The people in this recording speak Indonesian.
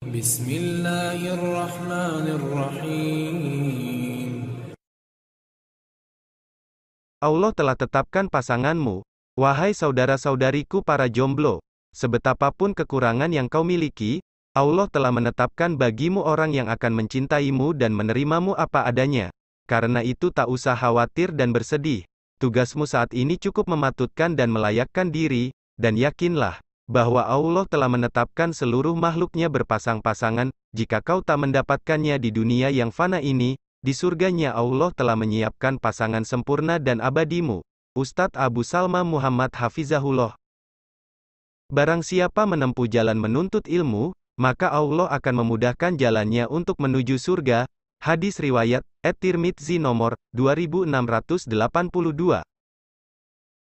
Bismillahirrahmanirrahim. Allah telah tetapkan pasanganmu, wahai saudara-saudariku para jomblo, sebetapapun kekurangan yang kau miliki, Allah telah menetapkan bagimu orang yang akan mencintaimu dan menerimamu apa adanya. Karena itu tak usah khawatir dan bersedih. Tugasmu saat ini cukup mematutkan dan melayakkan diri, dan yakinlah, bahwa Allah telah menetapkan seluruh makhluknya berpasang-pasangan, jika kau tak mendapatkannya di dunia yang fana ini, di surganya Allah telah menyiapkan pasangan sempurna dan abadimu. Ustadz Abu Salma Muhammad Hafizahullah Barang siapa menempuh jalan menuntut ilmu, maka Allah akan memudahkan jalannya untuk menuju surga. Hadis Riwayat, At-Tirmidzi nomor 2682